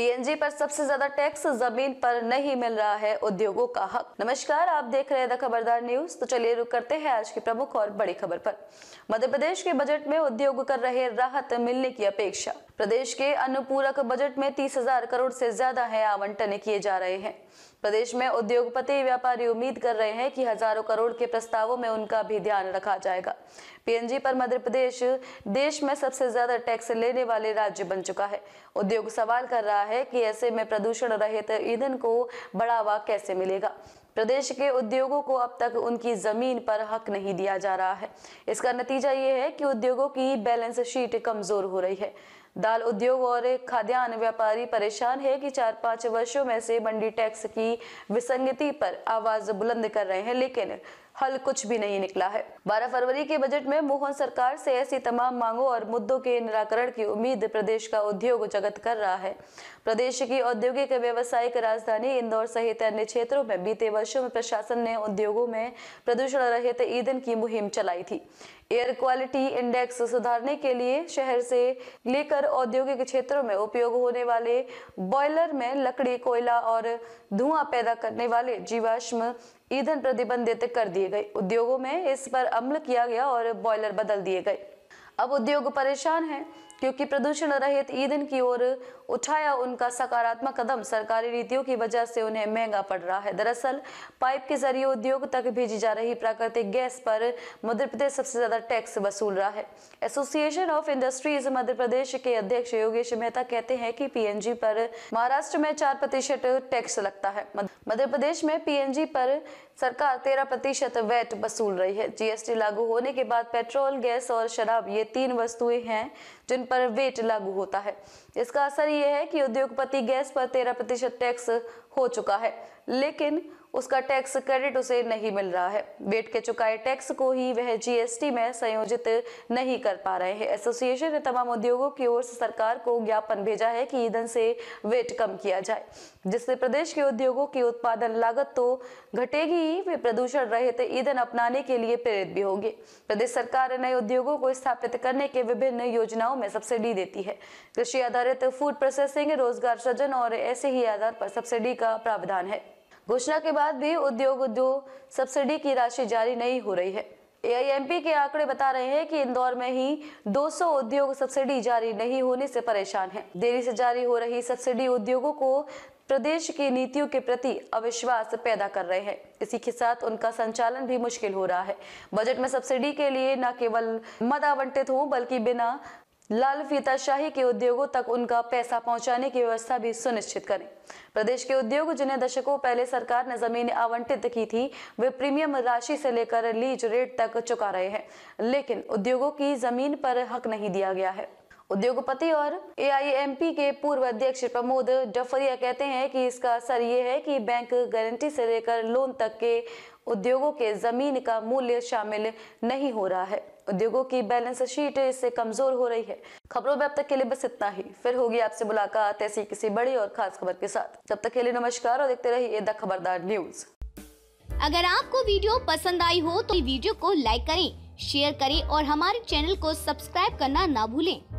PNG पर सबसे ज्यादा टैक्स जमीन पर नहीं मिल रहा है उद्योगों का हक नमस्कार आप देख रहे हैं द खबरदार न्यूज तो चलिए रुक करते हैं आज की प्रमुख और बड़ी खबर पर मध्य प्रदेश के बजट में उद्योग कर रहे राहत मिलने की अपेक्षा प्रदेश के अनुपूरक बजट में तीस हजार करोड़ से ज्यादा है आवंटन किए जा रहे हैं प्रदेश में उद्योगपति व्यापारी उम्मीद कर रहे हैं कि हजारों करोड़ के प्रस्तावों में उनका भी ध्यान रखा जाएगा पीएनजी पर मध्य प्रदेश देश में सबसे ज्यादा टैक्स लेने वाले राज्य बन चुका है उद्योग सवाल कर रहा है कि ऐसे में प्रदूषण रहित ईंधन को बढ़ावा कैसे मिलेगा प्रदेश के उद्योगों को अब तक उनकी जमीन पर हक नहीं दिया जा रहा है इसका नतीजा ये है कि उद्योगों की बैलेंस शीट कमजोर हो रही है दाल उद्योग और खाद्यान्न व्यापारी परेशान है कि चार पांच वर्षों में से मंडी टैक्स की विसंगति पर आवाज बुलंद कर रहे हैं लेकिन हल कुछ भी नहीं निकला है बारह फरवरी के बजट में मोहन सरकार से ऐसी तमाम मांगों और मुद्दों के निराकरण की उम्मीद प्रदेश का उद्योग जगत कर रहा है प्रदेश की औद्योगिक व्यवसायिक राजधानी इंदौर सहित अन्य क्षेत्रों में बीते वर्षों में प्रशासन ने उद्योगों में प्रदूषण रहित ईंधन की मुहिम चलाई थी एयर क्वालिटी इंडेक्स सुधारने के लिए शहर से लेकर औद्योगिक क्षेत्रों में उपयोग होने वाले बॉयलर में लकड़ी कोयला और धुआं पैदा करने वाले जीवाश्म ईंधन प्रतिबंधित कर दिए गए उद्योगों में इस पर अमल किया गया और बॉयलर बदल दिए गए अब उद्योग परेशान है क्योंकि प्रदूषण रहित ईंधन की ओर उठाया उनका सकारात्मक कदम सरकारी नीतियों की वजह से उन्हें महंगा पड़ रहा है दरअसल पाइप के जरिए उद्योग तक भेजी जा रही प्राकृतिक गैस पर मध्य प्रदेश सबसे ज्यादा टैक्स वसूल रहा है association of industries Madhya Pradesh के अध्यक्ष योगेश मेहता कहते हैं कि पीएनजी पर महाराष्ट्र में चार प्रतिशत टैक्स लगता है मध्य प्रदेश में पीएनजी पर सरकार तेरह प्रतिशत वैट वसूल रही है जीएसटी लागू होने के बाद पेट्रोल गैस और शराब ये तीन वस्तुएं हैं जिन पर वेट लागू होता है इसका असर यह है कि उद्योगपति गैस पर तेरह प्रतिशत टैक्स हो चुका है लेकिन उसका टैक्स क्रेडिट उसे नहीं मिल रहा है वेट के चुकाए टैक्स को ही वह जीएसटी में संयोजित नहीं कर पा रहे हैं एसोसिएशन ने तमाम उद्योगों की ओर से सरकार को ज्ञापन भेजा है कि ईंधन से वेट कम किया जाए जिससे प्रदेश के उद्योगों की उत्पादन लागत तो घटेगी ही वे प्रदूषण रहित ईंधन अपनाने के लिए प्रेरित भी होंगे प्रदेश सरकार नए उद्योगों को स्थापित करने के विभिन्न योजनाओं में सब्सिडी देती है कृषि आधारित फूड प्रोसेसिंग रोजगार सृजन और ऐसे ही आधार पर सब्सिडी का प्रावधान है घोषणा के बाद भी उद्योग उद्योग सब्सिडी की राशि जारी नहीं हो रही है एआईएमपी के आंकड़े बता रहे हैं कि इंदौर में ही 200 उद्योग सब्सिडी जारी नहीं होने से परेशान हैं। देरी से जारी हो रही सब्सिडी उद्योगों को प्रदेश की नीतियों के प्रति अविश्वास पैदा कर रहे हैं इसी के साथ उनका संचालन भी मुश्किल हो रहा है बजट में सब्सिडी के लिए न केवल मद आवंटित हो बल्कि बिना लाल फीताशाही के उद्योगों तक उनका पैसा पहुंचाने की व्यवस्था भी सुनिश्चित करें प्रदेश के उद्योग जिन्हें दशकों पहले सरकार ने जमीन आवंटित की थी वे प्रीमियम राशि से लेकर लीज रेट तक चुका रहे हैं लेकिन उद्योगों की जमीन पर हक नहीं दिया गया है उद्योगपति और एआईएमपी के पूर्व अध्यक्ष प्रमोद डफरिया कहते हैं कि इसका असर ये है कि बैंक गारंटी से लेकर लोन तक के उद्योगों के जमीन का मूल्य शामिल नहीं हो रहा है उद्योगों की बैलेंस शीट इससे कमजोर हो रही है खबरों में अब तक के लिए बस इतना ही फिर होगी आपसे मुलाकात ऐसी किसी बड़ी और खास खबर के साथ तब तक के लिए नमस्कार और देखते रहिए द खबरदार न्यूज अगर आपको वीडियो पसंद आई हो तो वीडियो को लाइक करें शेयर करें और हमारे चैनल को सब्सक्राइब करना ना भूलें